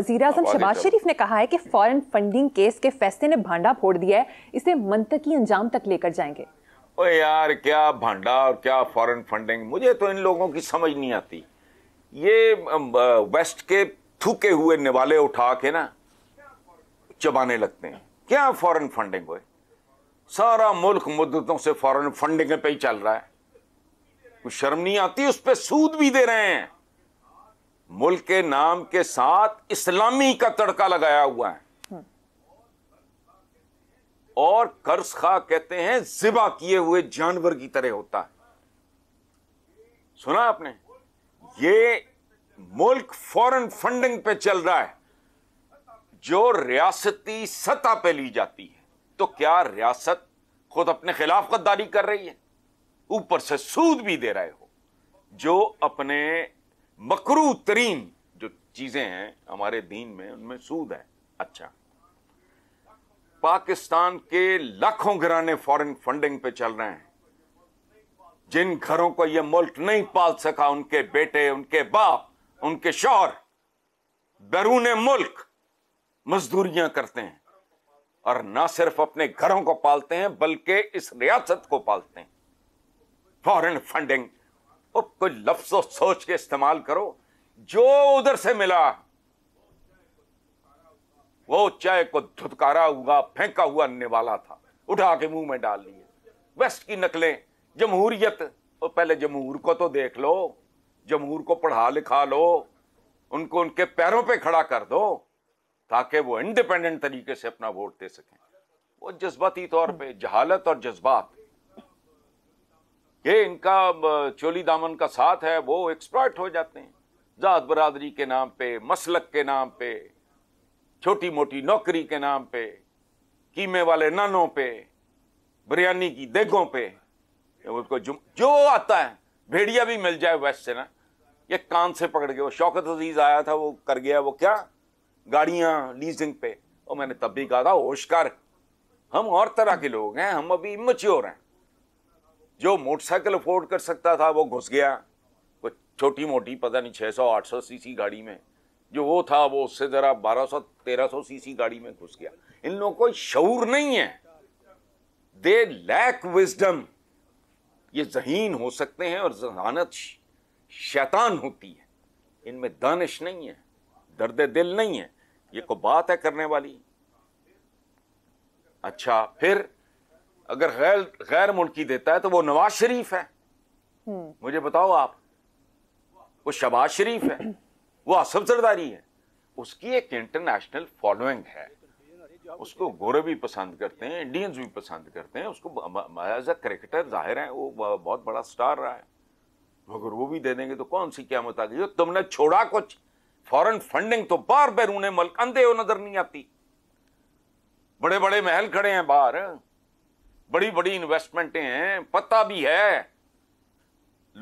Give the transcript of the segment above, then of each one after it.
वजीर अजम शबाज शरीफ ने कहा है कि फॉरेन फंडिंग केस के फैसले ने भांडा फोड़ दिया है इसे मंतकी अंजाम तक लेकर जाएंगे ओ यार क्या भांडा और क्या फॉरेन फंडिंग मुझे तो इन लोगों की समझ नहीं आती ये वेस्ट के थूके हुए निवाले उठा के ना चबाने लगते हैं क्या फॉरेन फंडिंग हुए सारा मुल्क मुद्दतों से फॉरन फंडिंग पे ही चल रहा है कुछ शर्म नहीं आती उस पर सूद भी दे रहे हैं मुल्क के नाम के साथ इस्लामी का तड़का लगाया हुआ है और कर्ज खा कहते हैं जिबा किए हुए जानवर की तरह होता है सुना आपने ये मुल्क फॉरेन फंडिंग पे चल रहा है जो रियासती सतह पे ली जाती है तो क्या रियासत खुद अपने खिलाफ गद्दारी कर रही है ऊपर से सूद भी दे रहे हो जो अपने मकरू तरीन जो चीज़ें हैं हमारे दीन में उनमें सूद है अच्छा पाकिस्तान के लाखों घराने फॉरेन फंडिंग पे चल रहे हैं जिन घरों को यह मुल्क नहीं पाल सका उनके बेटे उनके बाप उनके शौहर बैरून मुल्क मजदूरियां करते हैं और ना सिर्फ अपने घरों को पालते हैं बल्कि इस रियासत को पालते हैं फॉरेन फंडिंग और कोई लफ्ज सोच के इस्तेमाल करो जो उधर से मिला वो चाय को धुतकारा हुआ फेंका हुआ निवाला था उठा के मुंह में डाल लिए वेस्ट की नकलें जमहूरियत और पहले जमहूर को तो देख लो जमहूर को पढ़ा लिखा लो उनको उनके पैरों पे खड़ा कर दो ताकि वो इंडिपेंडेंट तरीके से अपना वोट दे सकें वो जज्बाती तौर पे जहालत और जज्बात ये इनका चोली दामन का साथ है वो एक्सपर्ट हो जाते हैं ज़ात बरदरी के नाम पे मसलक के नाम पे छोटी मोटी नौकरी के नाम पे कीमे वाले नानों पे बिरयानी की देगों पे उसको जुम जो आता है भेड़िया भी मिल जाए वेस्ट से ना ये कान से पकड़ के वो शौकत अजीज़ आया था वो कर गया वो क्या गाड़ियाँ लीजिंग पे और मैंने तब भी कहा था होश कर हम और तरह के लोग हैं हम अभी मच्योर हैं जो मोटरसाइकिल अफोर्ड कर सकता था वो घुस गया कुछ छोटी मोटी पता नहीं 600-800 सीसी गाड़ी में जो वो था वो उससे ज़रा 1200-1300 सीसी गाड़ी में घुस गया इन लोगों को शूर नहीं है दे लैक विजडम ये जहीन हो सकते हैं और जहानत शैतान होती है इनमें दानिश नहीं है दर्द दिल नहीं है ये को बात है करने वाली अच्छा फिर अगर गैर गैर मुल्की देता है तो वो नवाज शरीफ है हम्म। मुझे बताओ आप वो शबाज शरीफ है वो आसफ सरदारी है उसकी एक इंटरनेशनल फॉलोइंग है उसको गोरे भी पसंद करते हैं इंडियंस भी पसंद करते हैं उसको एज अ क्रिकेटर जाहिर है वो बहुत बड़ा स्टार रहा है मगर वो भी दे देंगे तो कौन सी क्या मत आ गई तुमने छोड़ा कुछ फॉरेन फंडिंग तो बार बैरूने मल्क अंधे हो नजर नहीं आती बड़े बड़े महल खड़े हैं बाहर बड़ी बड़ी इन्वेस्टमेंटें हैं पता भी है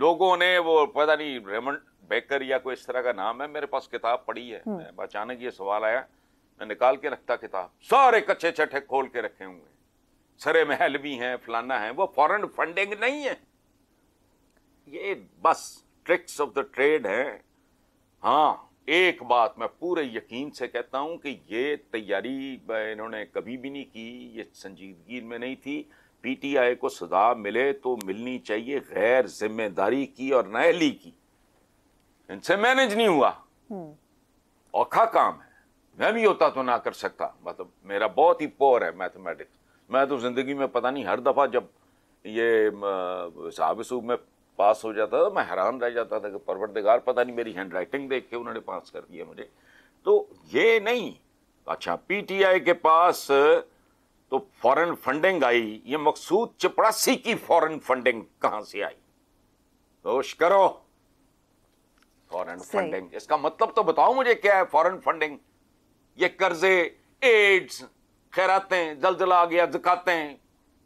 लोगों ने वो पता नहीं रेमंड बेकर या कोई इस तरह का नाम है मेरे पास किताब पड़ी है हम्म। अचानक ये सवाल आया मैं निकाल के रखता किताब सारे कच्चे छठे खोल के रखे हुए सरे महल भी हैं फलाना है वो फॉरेन फंडिंग नहीं है ये बस ट्रिक्स ऑफ द ट्रेड है हाँ एक बात मैं पूरे यकीन से कहता हूं कि ये तैयारी इन्होंने कभी भी नहीं की ये संजीदगी में नहीं थी पीटीआई को सजा मिले तो मिलनी चाहिए गैर जिम्मेदारी की और नैली की इनसे मैनेज नहीं हुआ हम्म। औखा काम है मैं भी होता तो ना कर सकता मतलब मेरा बहुत ही पोअर है मैथमेटिक्स मैं तो जिंदगी में पता नहीं हर दफ़ा जब ये हिसाब में पास हो जाता था तो मैं हैरान रह जाता था कि परवरदिगार पता नहीं मेरी हैंड राइटिंग देख के उन्होंने पास कर दिया मुझे तो ये नहीं अच्छा पीटीआई के पास तो फॉरेन फंडिंग आई ये मकसूद चपरासी की फॉरेन फंडिंग कहां से आई दोष करो फॉरेन फंडिंग इसका मतलब तो बताओ मुझे क्या है फॉरेन फंडिंग ये कर्जे एड्स खैरातें जलजला आ गया जकातें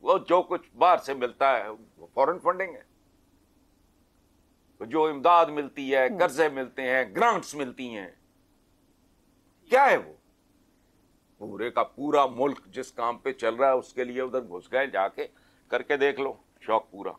वो जो कुछ बाहर से मिलता है वो फॉरेन फंडिंग है जो इमदाद मिलती है हम्म। कर्जे मिलते हैं ग्रांट्स मिलती हैं क्या है वो पूरे का पूरा मुल्क जिस काम पे चल रहा है उसके लिए उधर घुस गए जाके करके देख लो शौक पूरा